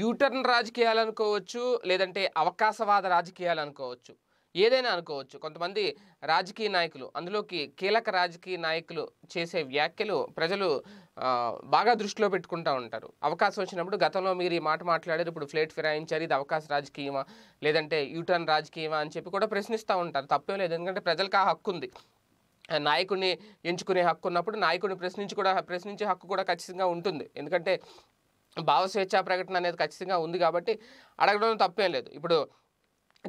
U turn రాజకీయాలు అనుకోవచ్చు లేదంటే అవకాశవాద రాజకీయాలు అనుకోవచ్చు ఏదైనా అనుకోవచ్చు కొంతమంది రాజకీయ నాయకులు అందులోకి కీలక రాజకీయ నాయకులు చేసే వ్యాఖ్యలు ప్రజలు బాగా దృష్టిలో పెట్టుకుంటూ ఉంటారు అవకాశం వచ్చినప్పుడు గతంలో మీరు ఈ మాట మాట్లాడారు ఇప్పుడు ఫ్లేట్ ఫిరాయించారు ఇది అవకాశ రాజకీయమా లేదంటే యూటర్న్ రాజకీయమా అని చెప్పి కూడా ప్రశ్నిస్తూ ఉంటారు తప్పేం లేదు ఎందుకంటే ప్రజలకు ఆ హక్కు ఉంది నాయకుడిని ఎంచుకునే హక్కు ఉన్నప్పుడు నాయకుడిని ప్రశ్నించి కూడా ప్రశ్నించే హక్కు కూడా ఖచ్చితంగా ఉంటుంది ఎందుకంటే భావ స్వేచ్ఛా ప్రకటన అనేది ఖచ్చితంగా ఉంది కాబట్టి అడగడం తప్పేం లేదు ఇప్పుడు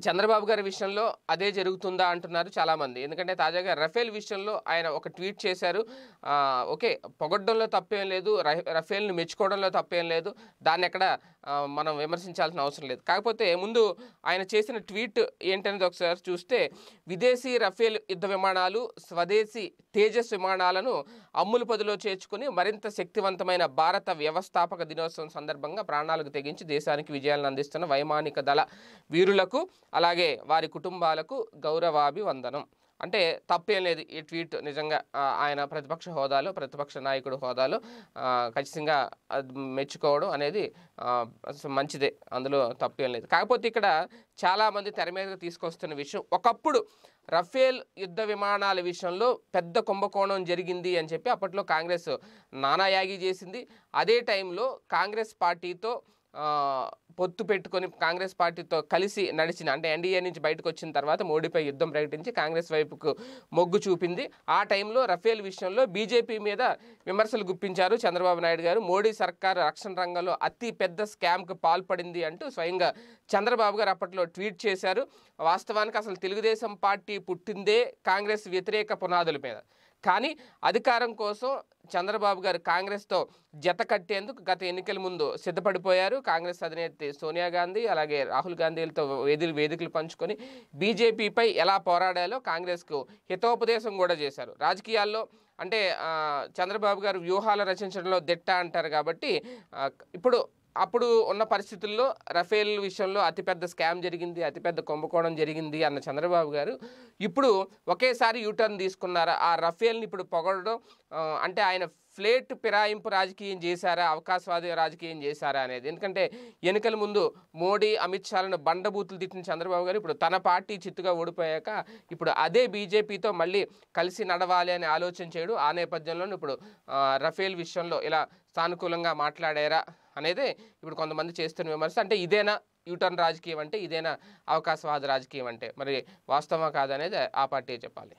చంద్రబాబు గారి విషయంలో అదే జరుగుతుందా అంటున్నారు చాలామంది ఎందుకంటే తాజాగా రఫేల్ విషయంలో ఆయన ఒక ట్వీట్ చేశారు ఓకే పొగడ్డంలో తప్పేం లేదు రఫేల్ను మెచ్చుకోవడంలో తప్పేం లేదు దాన్ని ఎక్కడ మనం విమర్శించాల్సిన అవసరం లేదు కాకపోతే ముందు ఆయన చేసిన ట్వీట్ ఏంటనేది ఒకసారి చూస్తే విదేశీ రఫేల్ యుద్ధ విమానాలు స్వదేశీ తేజస్ విమానాలను అమ్ములు పదిలో చేర్చుకుని మరింత శక్తివంతమైన భారత వ్యవస్థాపక దినోత్సవం సందర్భంగా ప్రాణాలకు తెగించి దేశానికి విజయాలను అందిస్తున్న వైమానిక దళ వీరులకు అలాగే వారి కుటుంబాలకు గౌరవాభివందనం అంటే తప్పేం లేదు ఈ ట్వీట్ నిజంగా ఆయన ప్రతిపక్ష హోదాలో ప్రతిపక్ష నాయకుడు హోదాలో ఖచ్చితంగా మెచ్చుకోవడం అనేది మంచిదే అందులో తప్పేం లేదు కాకపోతే ఇక్కడ చాలామంది తెర మీదకి తీసుకొస్తున్న విషయం ఒకప్పుడు రఫేల్ యుద్ధ విమానాల విషయంలో పెద్ద కుంభకోణం జరిగింది అని చెప్పి అప్పట్లో కాంగ్రెస్ నానాయాగి చేసింది అదే టైంలో కాంగ్రెస్ పార్టీతో పొత్తు పెట్టుకొని కాంగ్రెస్ పార్టీతో కలిసి నడిచిన అంటే ఎన్డీఏ నుంచి బయటకు వచ్చిన తర్వాత మోడీపై యుద్ధం ప్రకటించి కాంగ్రెస్ వైపుకు మొగ్గు చూపింది ఆ టైంలో రఫేల్ విషయంలో బీజేపీ మీద విమర్శలు గుప్పించారు చంద్రబాబు నాయుడు గారు మోడీ సర్కారు రక్షణ రంగంలో అతి పెద్ద స్కామ్కు పాల్పడింది అంటూ స్వయంగా చంద్రబాబు గారు అప్పట్లో ట్వీట్ చేశారు వాస్తవానికి అసలు తెలుగుదేశం పార్టీ పుట్టిందే కాంగ్రెస్ వ్యతిరేక పునాదుల మీద కానీ అధికారం కోసం చంద్రబాబు గారు కాంగ్రెస్తో జత కట్టేందుకు గత ఎన్నికల ముందు సిద్ధపడిపోయారు కాంగ్రెస్ అధినేత్రి సోనియా గాంధీ అలాగే రాహుల్ గాంధీలతో వేదికలు వేదికలు పంచుకొని బీజేపీపై ఎలా పోరాడాలో కాంగ్రెస్కు హితోపదేశం కూడా చేశారు రాజకీయాల్లో అంటే చంద్రబాబు గారు వ్యూహాలు రచించడంలో దిట్ట అంటారు కాబట్టి ఇప్పుడు అప్పుడు ఉన్న పరిస్థితుల్లో రఫేల్ విషయంలో అతిపెద్ద స్కామ్ జరిగింది అతిపెద్ద కుంభకోణం జరిగింది అన్న చంద్రబాబు గారు ఇప్పుడు ఒకేసారి యూటర్న్ తీసుకున్నారు ఆ రఫేల్ని ఇప్పుడు పొగడడం అంటే ఆయన ఫ్లేట్ పిరాయింపు రాజకీయం చేశారా అవకాశవాద రాజకీయం చేశారా అనేది ఎందుకంటే ఎన్నికల ముందు మోడీ అమిత్ షాలను బండబూతులు తిట్టిన చంద్రబాబు గారు ఇప్పుడు తన పార్టీ చిత్తుగా ఓడిపోయాక ఇప్పుడు అదే బీజేపీతో మళ్ళీ కలిసి నడవాలి అని ఆలోచన చేయడు ఆ నేపథ్యంలో ఇప్పుడు రఫేల్ విషయంలో ఇలా సానుకూలంగా మాట్లాడారా అనేది ఇప్పుడు కొంతమంది చేస్తున్న విమర్శ అంటే ఇదేనా యూటర్న్ రాజకీయం అంటే ఇదేనా అవకాశవాద రాజకీయం అంటే మరి వాస్తవం కాదనేది ఆ పార్టీ చెప్పాలి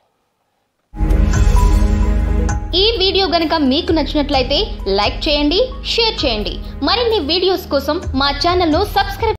ఈ వీడియో గనక మీకు నచ్చినట్లయితే లైక్ చేయండి షేర్ చేయండి మరిన్ని వీడియోస్ కోసం మా ను సబ్స్క్రైబ్